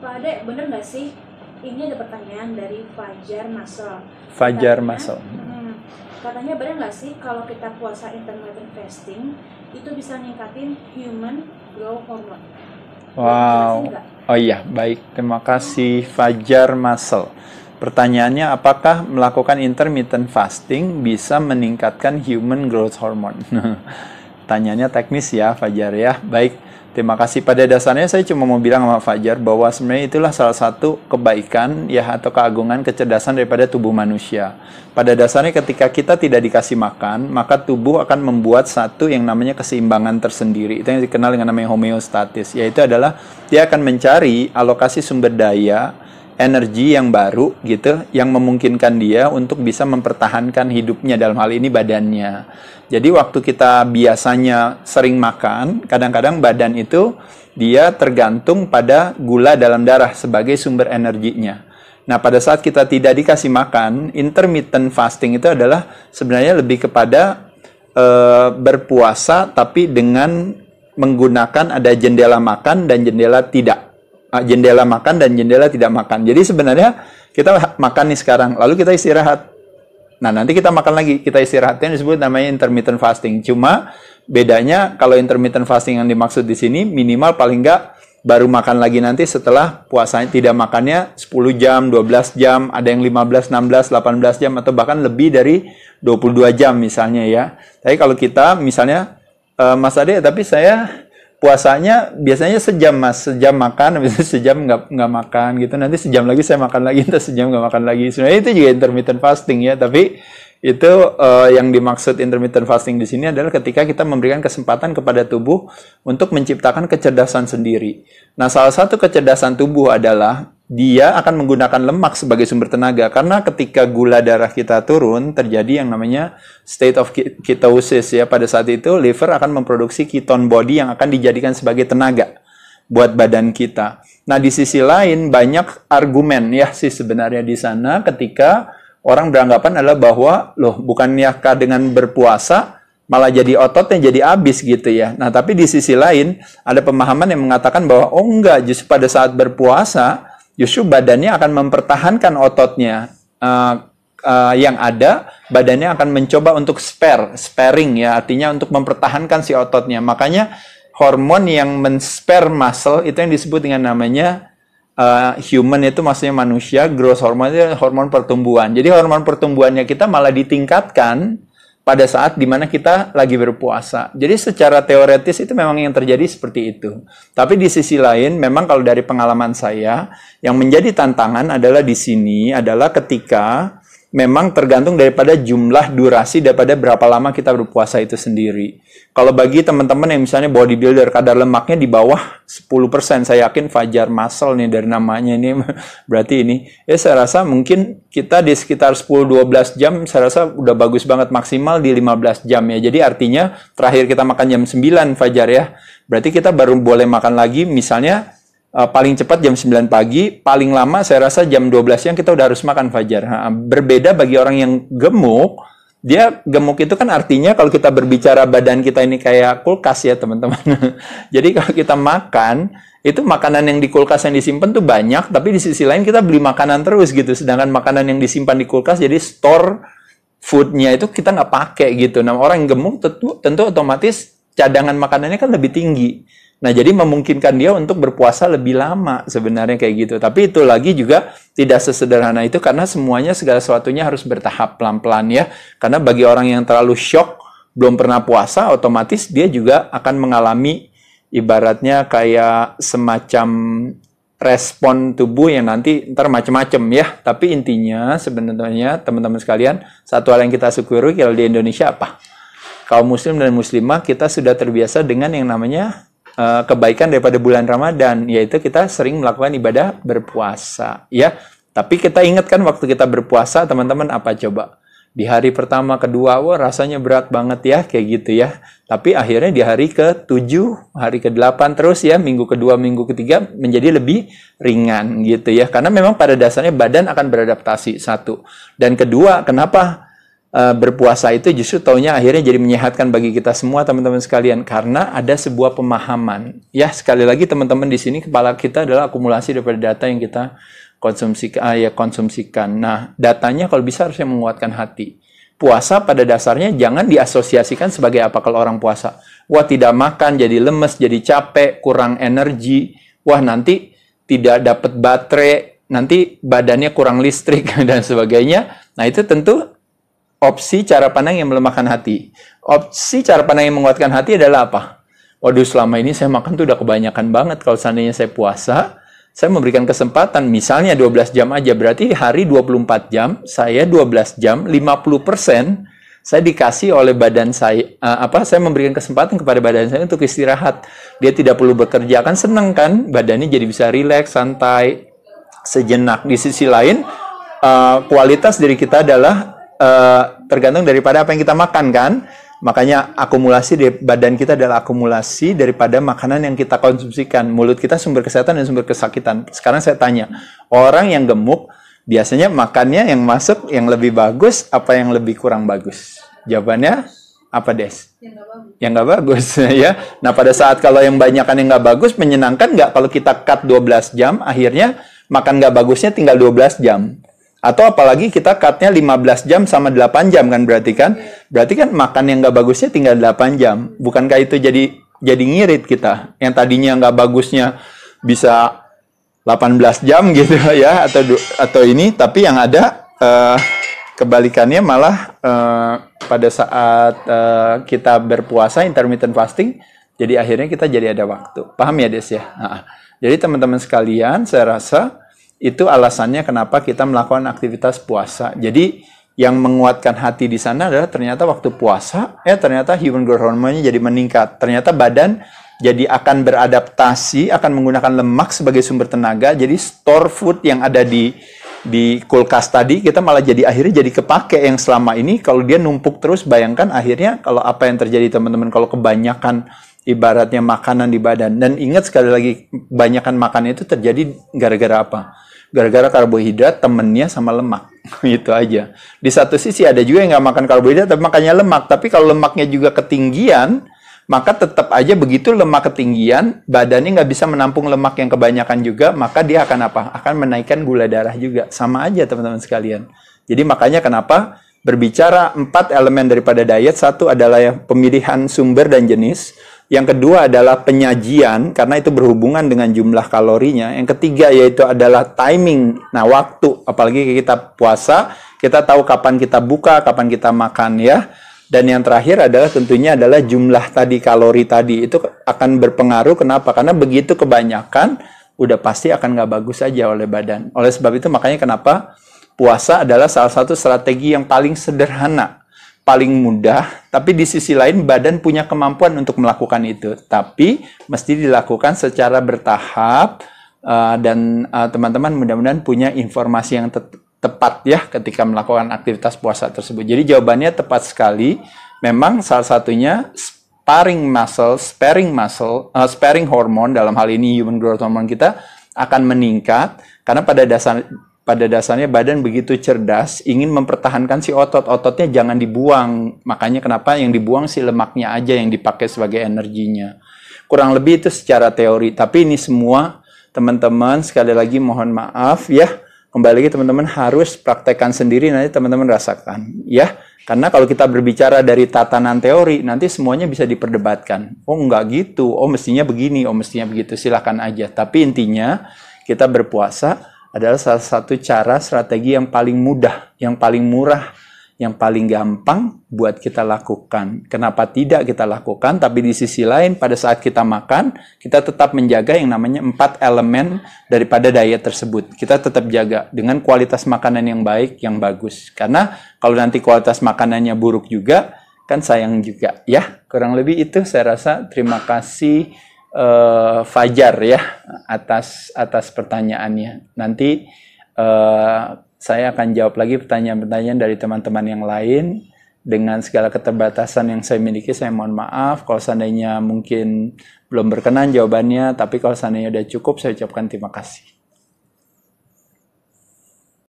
Pak Ade, bener nggak sih? Ini ada pertanyaan dari Fajar Masel. Fajar Masel. Hmm, katanya bener nggak sih kalau kita puasa intermittent fasting itu bisa ningkatin human growth hormone? Wow. Oh iya, baik. Terima kasih Fajar Masel. Pertanyaannya, apakah melakukan intermittent fasting bisa meningkatkan human growth hormone? Tanyanya teknis ya, Fajar ya. Baik, Terima kasih. Pada dasarnya saya cuma mau bilang sama Fajar bahwa sebenarnya itulah salah satu kebaikan ya atau keagungan kecerdasan daripada tubuh manusia. Pada dasarnya ketika kita tidak dikasih makan, maka tubuh akan membuat satu yang namanya keseimbangan tersendiri. Itu yang dikenal dengan namanya homeostatis, yaitu adalah dia akan mencari alokasi sumber daya energi yang baru gitu yang memungkinkan dia untuk bisa mempertahankan hidupnya dalam hal ini badannya. Jadi waktu kita biasanya sering makan, kadang-kadang badan itu dia tergantung pada gula dalam darah sebagai sumber energinya. Nah, pada saat kita tidak dikasih makan, intermittent fasting itu adalah sebenarnya lebih kepada e, berpuasa tapi dengan menggunakan ada jendela makan dan jendela tidak Ah, jendela makan dan jendela tidak makan. Jadi sebenarnya kita makan nih sekarang, lalu kita istirahat. Nah, nanti kita makan lagi, kita istirahatnya disebut namanya intermittent fasting. Cuma bedanya kalau intermittent fasting yang dimaksud di sini minimal paling enggak baru makan lagi nanti setelah puasanya tidak makannya 10 jam, 12 jam, ada yang 15, 16, 18 jam atau bahkan lebih dari 22 jam misalnya ya. Tapi kalau kita misalnya eh, Mas Ade tapi saya puasanya biasanya sejam mas sejam makan habis sejam nggak nggak makan gitu nanti sejam lagi saya makan lagi terus sejam nggak makan lagi sebenarnya itu juga intermittent fasting ya tapi itu uh, yang dimaksud intermittent fasting di sini adalah ketika kita memberikan kesempatan kepada tubuh untuk menciptakan kecerdasan sendiri. Nah, salah satu kecerdasan tubuh adalah dia akan menggunakan lemak sebagai sumber tenaga karena ketika gula darah kita turun terjadi yang namanya state of ketosis ya pada saat itu liver akan memproduksi keton body yang akan dijadikan sebagai tenaga buat badan kita. Nah di sisi lain banyak argumen ya sih sebenarnya di sana ketika orang beranggapan adalah bahwa loh bukannya dengan berpuasa malah jadi ototnya jadi habis gitu ya. Nah, tapi di sisi lain ada pemahaman yang mengatakan bahwa oh enggak, justru pada saat berpuasa justru badannya akan mempertahankan ototnya uh, uh, yang ada, badannya akan mencoba untuk spare, sparing ya, artinya untuk mempertahankan si ototnya. Makanya hormon yang men-spare muscle itu yang disebut dengan namanya uh, human itu maksudnya manusia, growth hormon itu hormon pertumbuhan. Jadi hormon pertumbuhannya kita malah ditingkatkan pada saat dimana kita lagi berpuasa. Jadi secara teoretis itu memang yang terjadi seperti itu. Tapi di sisi lain, memang kalau dari pengalaman saya, yang menjadi tantangan adalah di sini adalah ketika memang tergantung daripada jumlah durasi daripada berapa lama kita berpuasa itu sendiri. Kalau bagi teman-teman yang misalnya bodybuilder kadar lemaknya di bawah 10%, saya yakin Fajar Muscle nih dari namanya ini berarti ini ya saya rasa mungkin kita di sekitar 10-12 jam saya rasa udah bagus banget maksimal di 15 jam ya. Jadi artinya terakhir kita makan jam 9 Fajar ya. Berarti kita baru boleh makan lagi misalnya Eh, paling cepat jam 9 pagi, paling lama saya rasa jam 12 siang kita udah harus makan fajar. Ha, berbeda bagi orang yang gemuk, dia gemuk itu kan artinya kalau kita berbicara badan kita ini kayak kulkas ya teman-teman. Jadi kalau kita makan, itu makanan yang di kulkas yang disimpan tuh banyak, tapi di sisi lain kita beli makanan terus gitu. Sedangkan makanan yang disimpan di kulkas jadi store foodnya itu kita nggak pakai gitu. Nah orang yang gemuk tentu, tentu otomatis cadangan makanannya kan lebih tinggi. Nah, jadi memungkinkan dia untuk berpuasa lebih lama sebenarnya kayak gitu. Tapi itu lagi juga tidak sesederhana itu karena semuanya segala sesuatunya harus bertahap pelan-pelan ya. Karena bagi orang yang terlalu shock belum pernah puasa, otomatis dia juga akan mengalami ibaratnya kayak semacam respon tubuh yang nanti ntar macam macem ya. Tapi intinya sebenarnya teman-teman sekalian, satu hal yang kita syukuri kalau di Indonesia apa? Kaum muslim dan muslimah kita sudah terbiasa dengan yang namanya Eh, kebaikan daripada bulan Ramadan yaitu kita sering melakukan ibadah berpuasa ya. Tapi kita ingatkan waktu kita berpuasa teman-teman apa coba? Di hari pertama, kedua, wah rasanya berat banget ya, kayak gitu ya. Tapi akhirnya di hari ke-7, hari ke-8 terus ya, minggu kedua, minggu ketiga menjadi lebih ringan gitu ya. Karena memang pada dasarnya badan akan beradaptasi, satu. Dan kedua, kenapa Eh, berpuasa itu justru taunya akhirnya jadi menyehatkan bagi kita semua teman-teman sekalian karena ada sebuah pemahaman. Ya, sekali lagi teman-teman di sini kepala kita adalah akumulasi daripada data yang kita konsumsi ah, ya konsumsikan. Nah, datanya kalau bisa harusnya menguatkan hati. Puasa pada dasarnya jangan diasosiasikan sebagai apa kalau orang puasa. Wah, tidak makan jadi lemes, jadi capek, kurang energi. Wah, nanti tidak dapat baterai, nanti badannya kurang listrik dan sebagainya. Nah, itu tentu opsi cara pandang yang melemahkan hati. Opsi cara pandang yang menguatkan hati adalah apa? Waduh, selama ini saya makan tuh udah kebanyakan banget. Kalau seandainya saya puasa, saya memberikan kesempatan, misalnya 12 jam aja, berarti hari 24 jam, saya 12 jam, 50% persen saya dikasih oleh badan saya, uh, apa, saya memberikan kesempatan kepada badan saya untuk istirahat. Dia tidak perlu bekerja, kan seneng kan? Badannya jadi bisa rileks, santai, sejenak. Di sisi lain, uh, kualitas dari kita adalah uh, tergantung daripada apa yang kita makan kan. Makanya akumulasi di badan kita adalah akumulasi daripada makanan yang kita konsumsikan. Mulut kita sumber kesehatan dan sumber kesakitan. Sekarang saya tanya, orang yang gemuk biasanya makannya yang masuk yang lebih bagus apa yang lebih kurang bagus? Jawabannya apa Des? Yang nggak bagus. Yang bagus ya. Nah pada saat kalau yang banyak kan yang nggak bagus menyenangkan nggak kalau kita cut 12 jam akhirnya makan nggak bagusnya tinggal 12 jam atau apalagi kita cutnya 15 jam sama 8 jam kan berarti kan? Iya. Berarti kan makan yang nggak bagusnya tinggal 8 jam. Bukankah itu jadi jadi ngirit kita? Yang tadinya nggak bagusnya bisa 18 jam gitu ya atau atau ini tapi yang ada uh, kebalikannya malah uh, pada saat uh, kita berpuasa intermittent fasting jadi akhirnya kita jadi ada waktu. Paham ya Des ya? Nah, jadi teman-teman sekalian saya rasa itu alasannya kenapa kita melakukan aktivitas puasa. Jadi yang menguatkan hati di sana adalah ternyata waktu puasa, ya ternyata human growth hormone-nya jadi meningkat. Ternyata badan jadi akan beradaptasi, akan menggunakan lemak sebagai sumber tenaga. Jadi store food yang ada di di kulkas tadi kita malah jadi akhirnya jadi kepake yang selama ini kalau dia numpuk terus bayangkan akhirnya kalau apa yang terjadi teman-teman kalau kebanyakan ibaratnya makanan di badan dan ingat sekali lagi kebanyakan makanan itu terjadi gara-gara apa? gara-gara karbohidrat temennya sama lemak itu aja di satu sisi ada juga yang nggak makan karbohidrat tapi makannya lemak tapi kalau lemaknya juga ketinggian maka tetap aja begitu lemak ketinggian badannya nggak bisa menampung lemak yang kebanyakan juga maka dia akan apa akan menaikkan gula darah juga sama aja teman-teman sekalian jadi makanya kenapa berbicara empat elemen daripada diet satu adalah pemilihan sumber dan jenis yang kedua adalah penyajian karena itu berhubungan dengan jumlah kalorinya. Yang ketiga yaitu adalah timing. Nah, waktu apalagi kita puasa, kita tahu kapan kita buka, kapan kita makan ya. Dan yang terakhir adalah tentunya adalah jumlah tadi kalori tadi itu akan berpengaruh kenapa? Karena begitu kebanyakan udah pasti akan nggak bagus saja oleh badan. Oleh sebab itu makanya kenapa puasa adalah salah satu strategi yang paling sederhana paling mudah, tapi di sisi lain badan punya kemampuan untuk melakukan itu. Tapi mesti dilakukan secara bertahap uh, dan uh, teman-teman mudah-mudahan punya informasi yang te tepat ya ketika melakukan aktivitas puasa tersebut. Jadi jawabannya tepat sekali. Memang salah satunya sparing muscle, sparing muscle, uh, sparing hormon dalam hal ini human growth hormone kita akan meningkat karena pada dasar pada dasarnya badan begitu cerdas ingin mempertahankan si otot-ototnya jangan dibuang. Makanya kenapa yang dibuang si lemaknya aja yang dipakai sebagai energinya. Kurang lebih itu secara teori. Tapi ini semua teman-teman sekali lagi mohon maaf ya. Kembali lagi teman-teman harus praktekkan sendiri nanti teman-teman rasakan ya. Karena kalau kita berbicara dari tatanan teori nanti semuanya bisa diperdebatkan. Oh enggak gitu, oh mestinya begini, oh mestinya begitu. Silahkan aja. Tapi intinya kita berpuasa adalah salah satu cara strategi yang paling mudah, yang paling murah, yang paling gampang buat kita lakukan. Kenapa tidak kita lakukan? Tapi di sisi lain pada saat kita makan, kita tetap menjaga yang namanya empat elemen daripada daya tersebut. Kita tetap jaga dengan kualitas makanan yang baik, yang bagus. Karena kalau nanti kualitas makanannya buruk juga, kan sayang juga ya. Kurang lebih itu saya rasa terima kasih uh, Fajar ya atas atas pertanyaannya. Nanti uh, saya akan jawab lagi pertanyaan-pertanyaan dari teman-teman yang lain dengan segala keterbatasan yang saya miliki saya mohon maaf kalau seandainya mungkin belum berkenan jawabannya tapi kalau seandainya sudah cukup saya ucapkan terima kasih.